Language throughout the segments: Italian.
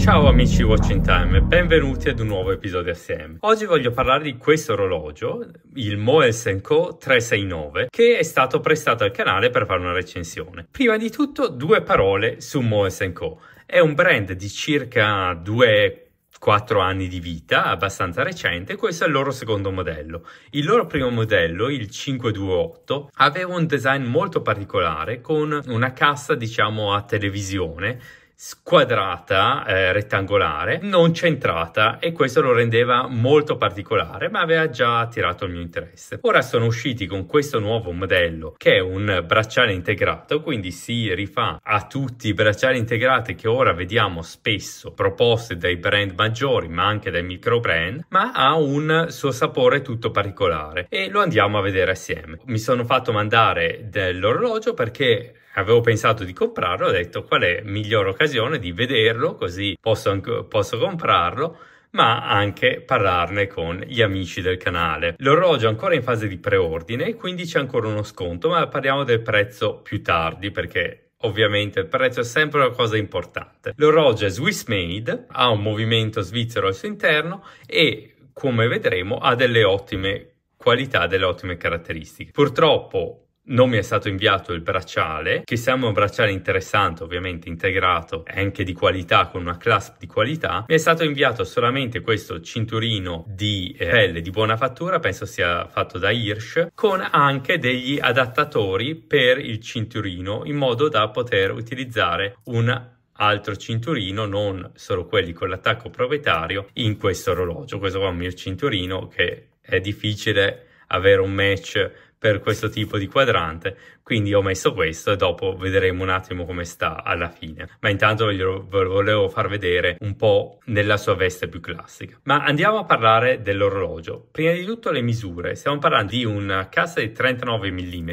Ciao amici Watching Time e benvenuti ad un nuovo episodio assieme. Oggi voglio parlare di questo orologio, il Moelsen Co 369, che è stato prestato al canale per fare una recensione. Prima di tutto due parole su Moelsen Co. È un brand di circa 2 4 anni di vita, abbastanza recente, questo è il loro secondo modello. Il loro primo modello, il 528, aveva un design molto particolare con una cassa diciamo a televisione squadrata, eh, rettangolare, non centrata e questo lo rendeva molto particolare ma aveva già attirato il mio interesse. Ora sono usciti con questo nuovo modello che è un bracciale integrato quindi si rifà a tutti i bracciali integrati che ora vediamo spesso proposti dai brand maggiori ma anche dai micro brand ma ha un suo sapore tutto particolare e lo andiamo a vedere assieme. Mi sono fatto mandare dell'orologio perché avevo pensato di comprarlo, ho detto qual è la migliore occasione di vederlo così posso, anche, posso comprarlo ma anche parlarne con gli amici del canale. L'orologio è ancora in fase di preordine, quindi c'è ancora uno sconto, ma parliamo del prezzo più tardi perché Ovviamente il prezzo è sempre una cosa importante. L'orologio è Swiss made, ha un movimento svizzero al suo interno e come vedremo ha delle ottime qualità, delle ottime caratteristiche. Purtroppo non mi è stato inviato il bracciale, che siamo un bracciale interessante, ovviamente integrato e anche di qualità, con una clasp di qualità, mi è stato inviato solamente questo cinturino di eh, pelle di buona fattura, penso sia fatto da Hirsch, con anche degli adattatori per il cinturino, in modo da poter utilizzare un altro cinturino, non solo quelli con l'attacco proprietario, in questo orologio. Questo qua è il mio cinturino che è difficile avere un match per questo tipo di quadrante, quindi ho messo questo e dopo vedremo un attimo come sta alla fine. Ma intanto ve lo volevo far vedere un po' nella sua veste più classica. Ma andiamo a parlare dell'orologio. Prima di tutto le misure, stiamo parlando di una cassa di 39 mm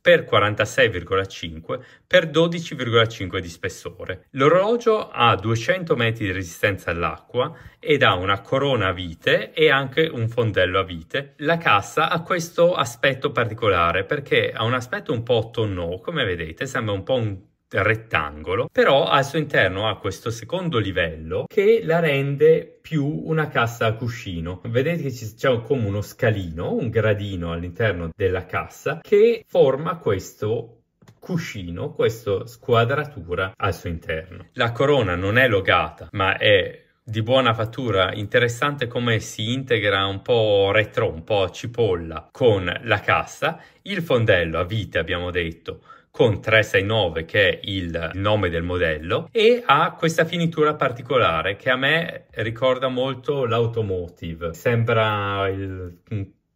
per 46,5 per 12,5 di spessore. L'orologio ha 200 metri di resistenza all'acqua ed ha una corona a vite e anche un fondello a vite. La cassa ha questo aspetto particolare perché ha un aspetto un po' tonno, come vedete, sembra un po' un rettangolo, però al suo interno ha questo secondo livello che la rende più una cassa a cuscino. Vedete che c'è come uno scalino, un gradino all'interno della cassa che forma questo cuscino, questa squadratura al suo interno. La corona non è logata, ma è di buona fattura, interessante come si integra un po' retro, un po' cipolla con la cassa, il fondello a vite abbiamo detto con 369 che è il nome del modello e ha questa finitura particolare che a me ricorda molto l'automotive. Sembra il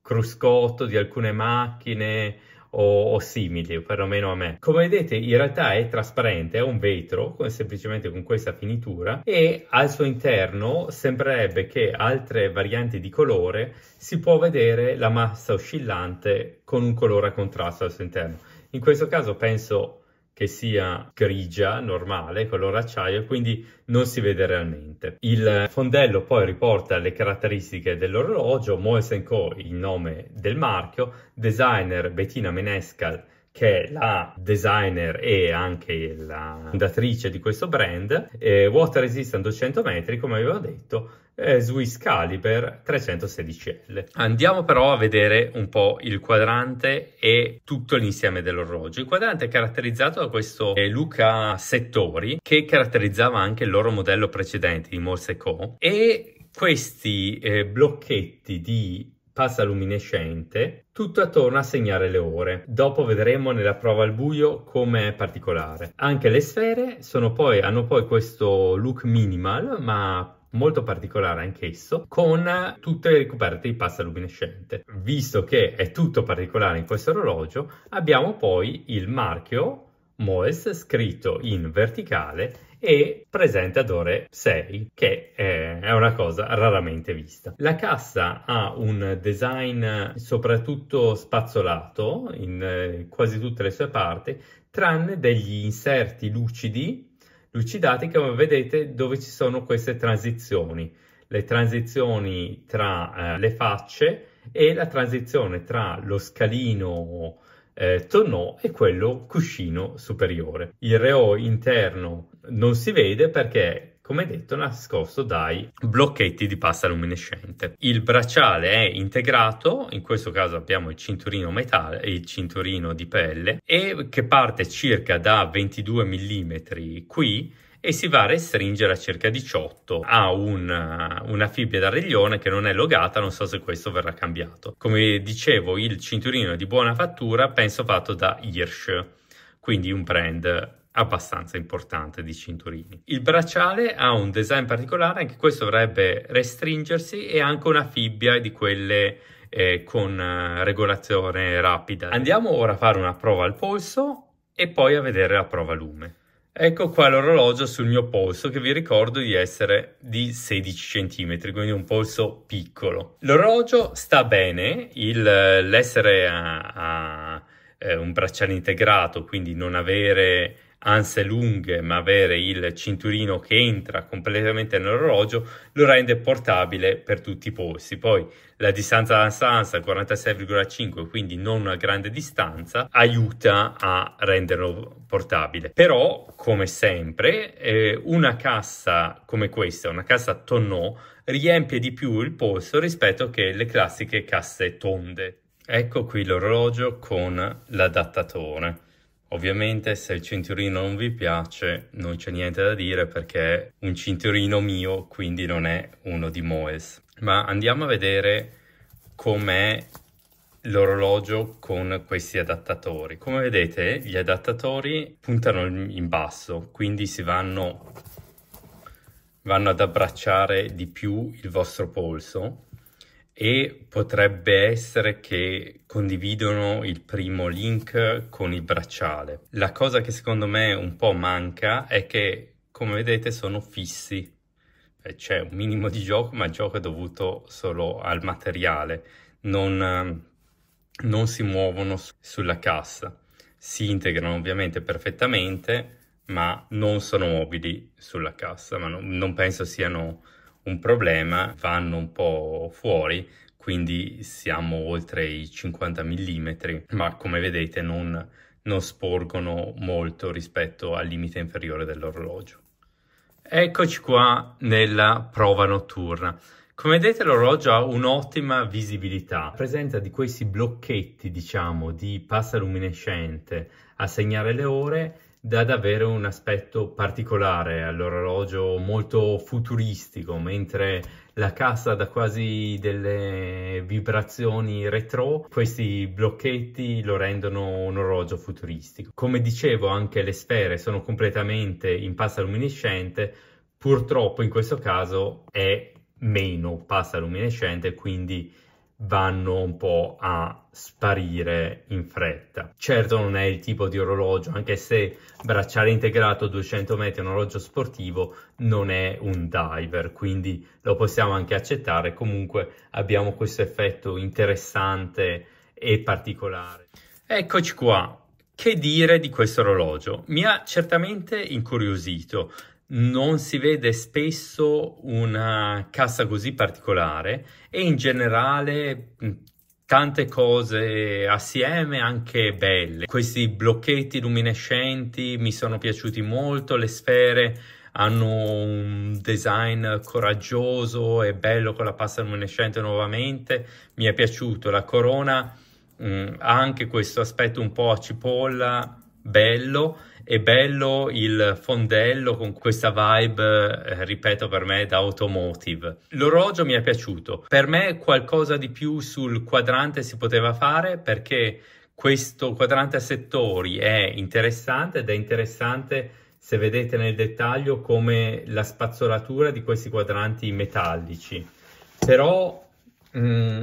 cruscotto di alcune macchine o, o simili, perlomeno a me. Come vedete in realtà è trasparente, è un vetro, con, semplicemente con questa finitura e al suo interno sembrerebbe che altre varianti di colore si può vedere la massa oscillante con un colore a contrasto al suo interno. In questo caso penso che sia grigia, normale, color acciaio, quindi non si vede realmente. Il fondello poi riporta le caratteristiche dell'orologio, Co, il nome del marchio, designer Bettina Menescal che è la designer e anche la fondatrice di questo brand, eh, Water Resistant 200 metri, come avevo detto, eh, Swiss Caliber 316L. Andiamo però a vedere un po' il quadrante e tutto l'insieme dell'orologio. Il quadrante è caratterizzato da questo eh, Luca Settori che caratterizzava anche il loro modello precedente di Morse Co. E questi eh, blocchetti di passa luminescente, tutto attorno a segnare le ore. Dopo vedremo nella prova al buio come è particolare. Anche le sfere poi, hanno poi questo look minimal, ma molto particolare anch'esso, con tutte le ricoperte di pasta luminescente. Visto che è tutto particolare in questo orologio, abbiamo poi il marchio MOES scritto in verticale e presente ad ore 6, che eh, è una cosa raramente vista. La cassa ha un design soprattutto spazzolato in eh, quasi tutte le sue parti, tranne degli inserti lucidi, lucidati, come vedete dove ci sono queste transizioni, le transizioni tra eh, le facce e la transizione tra lo scalino eh, tonneau e quello cuscino superiore. Il reo interno non si vede perché come detto nascosto dai blocchetti di pasta luminescente. Il bracciale è integrato, in questo caso abbiamo il cinturino metallo il cinturino di pelle e che parte circa da 22 mm qui e si va a restringere a circa 18. Ha una, eh, una fibbia da reglione che non è logata, non so se questo verrà cambiato. Come dicevo, il cinturino è di buona fattura penso fatto da Hirsch, quindi un brand abbastanza importante di cinturini. Il bracciale ha un design particolare, anche questo dovrebbe restringersi e anche una fibbia di quelle eh, con eh, regolazione rapida. Andiamo ora a fare una prova al polso e poi a vedere la prova lume. Ecco qua l'orologio sul mio polso che vi ricordo di essere di 16 cm, quindi un polso piccolo. L'orologio sta bene, l'essere a, a eh, un bracciale integrato, quindi non avere lunghe, ma avere il cinturino che entra completamente nell'orologio lo rende portabile per tutti i polsi. Poi la distanza da ansa 46,5, quindi non una grande distanza, aiuta a renderlo portabile. Però, come sempre, eh, una cassa come questa, una cassa tonneau, riempie di più il polso rispetto che le classiche casse tonde. Ecco qui l'orologio con l'adattatore. Ovviamente se il cinturino non vi piace non c'è niente da dire perché è un cinturino mio, quindi non è uno di Moes. Ma andiamo a vedere com'è l'orologio con questi adattatori. Come vedete gli adattatori puntano in basso, quindi si vanno, vanno ad abbracciare di più il vostro polso e potrebbe essere che condividono il primo link con il bracciale. La cosa che secondo me un po' manca è che, come vedete, sono fissi. Eh, c'è un minimo di gioco, ma il gioco è dovuto solo al materiale. Non, ehm, non si muovono sulla cassa. Si integrano ovviamente perfettamente, ma non sono mobili sulla cassa, ma no, non penso siano un problema, vanno un po' fuori, quindi siamo oltre i 50 mm, ma come vedete non, non sporgono molto rispetto al limite inferiore dell'orologio. Eccoci qua nella prova notturna. Come vedete l'orologio ha un'ottima visibilità, presenza di questi blocchetti diciamo di pasta luminescente a segnare le ore dà davvero un aspetto particolare all'orologio, molto futuristico, mentre la cassa dà quasi delle vibrazioni retro, questi blocchetti lo rendono un orologio futuristico. Come dicevo, anche le sfere sono completamente in pasta luminescente, purtroppo in questo caso è meno pasta luminescente, quindi vanno un po' a sparire in fretta. Certo non è il tipo di orologio, anche se bracciale integrato 200 metri un orologio sportivo non è un diver, quindi lo possiamo anche accettare, comunque abbiamo questo effetto interessante e particolare. Eccoci qua, che dire di questo orologio? Mi ha certamente incuriosito non si vede spesso una cassa così particolare e in generale mm, tante cose assieme anche belle. Questi blocchetti luminescenti mi sono piaciuti molto, le sfere hanno un design coraggioso e bello con la pasta luminescente nuovamente, mi è piaciuto. La corona mh, mm, ha anche questo aspetto un po' a cipolla, bello è bello il fondello con questa vibe, eh, ripeto per me, da automotive. L'orologio mi è piaciuto. Per me qualcosa di più sul quadrante si poteva fare perché questo quadrante a settori è interessante ed è interessante se vedete nel dettaglio come la spazzolatura di questi quadranti metallici. Però mh, mm,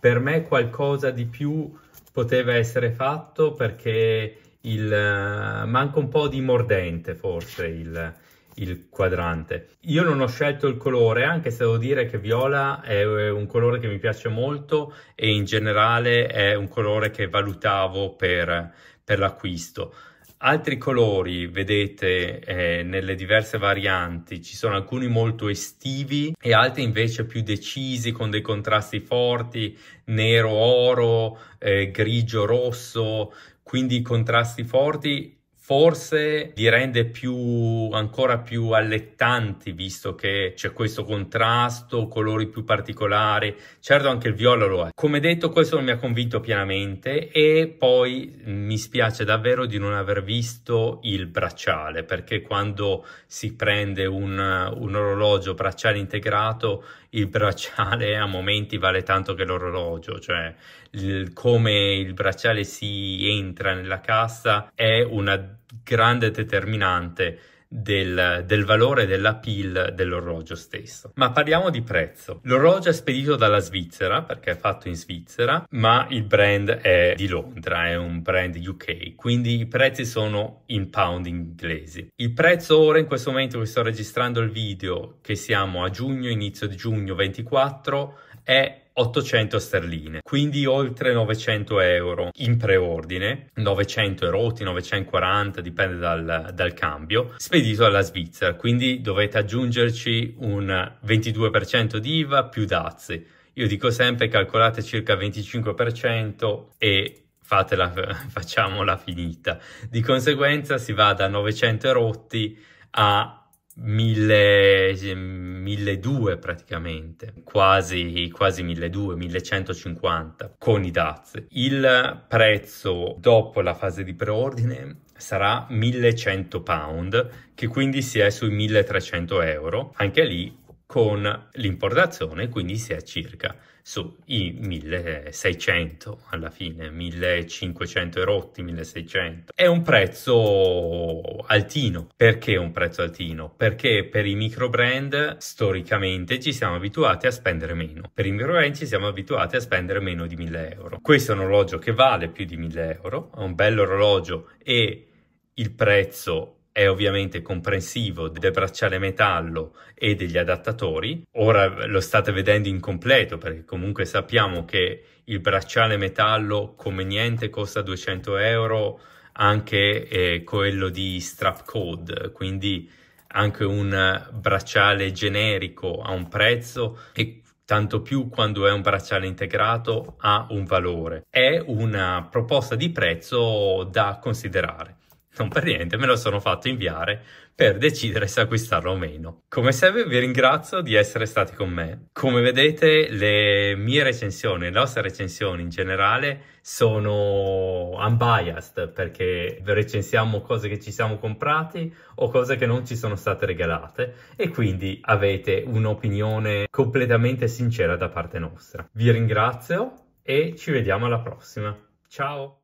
per me qualcosa di più poteva essere fatto perché il, eh, manca un po' di mordente forse il, il quadrante. Io non ho scelto il colore, anche se devo dire che viola è un colore che mi piace molto e in generale è un colore che valutavo per, per l'acquisto. Altri colori vedete eh, nelle diverse varianti, ci sono alcuni molto estivi e altri invece più decisi con dei contrasti forti, nero oro, eh, grigio rosso, quindi contrasti forti forse li rende più, ancora più allettanti visto che c'è questo contrasto, colori più particolari, certo anche il viola lo è. Come detto questo non mi ha convinto pienamente e poi mi spiace davvero di non aver visto il bracciale perché quando si prende un, un orologio bracciale integrato il bracciale a momenti vale tanto che l'orologio, cioè il, come il bracciale si entra nella cassa è una grande determinante del, del, valore della PIL dell'orologio stesso. Ma parliamo di prezzo. L'orologio è spedito dalla Svizzera perché è fatto in Svizzera, ma il brand è di Londra, è un brand UK, quindi i prezzi sono in pound inglesi. Il prezzo ora in questo momento che sto registrando il video, che siamo a giugno, inizio di giugno 24, è 800 sterline, quindi oltre 900 euro in preordine, 900 erotti, 940, dipende dal, dal cambio, spedito alla Svizzera, quindi dovete aggiungerci un 22% di IVA più dazi. Io dico sempre calcolate circa 25% e fatela, facciamola finita. Di conseguenza si va da 900 erotti a 1200 praticamente, quasi, quasi 1200, 1150 con i dazi. Il prezzo dopo la fase di preordine sarà 1100 pound, che quindi si è sui 1300 euro, anche lì con l'importazione, quindi si è circa sui 1600 alla fine, 1500 erotti, 1600. È un prezzo altino. Perché un prezzo altino? Perché per i micro brand storicamente ci siamo abituati a spendere meno. Per i micro brand ci siamo abituati a spendere meno di 1000 euro. Questo è un orologio che vale più di 1000 euro, è un bello orologio e il prezzo è ovviamente comprensivo del bracciale metallo e degli adattatori. Ora lo state vedendo incompleto perché comunque sappiamo che il bracciale metallo come niente costa 200 euro, anche eh, quello di strap code, quindi anche un bracciale generico ha un prezzo e tanto più quando è un bracciale integrato ha un valore. È una proposta di prezzo da considerare non per niente me lo sono fatto inviare per decidere se acquistarlo o meno. Come sempre vi ringrazio di essere stati con me. Come vedete le mie recensioni, le nostre recensioni in generale sono unbiased perché recensiamo cose che ci siamo comprati o cose che non ci sono state regalate e quindi avete un'opinione completamente sincera da parte nostra. Vi ringrazio e ci vediamo alla prossima. Ciao!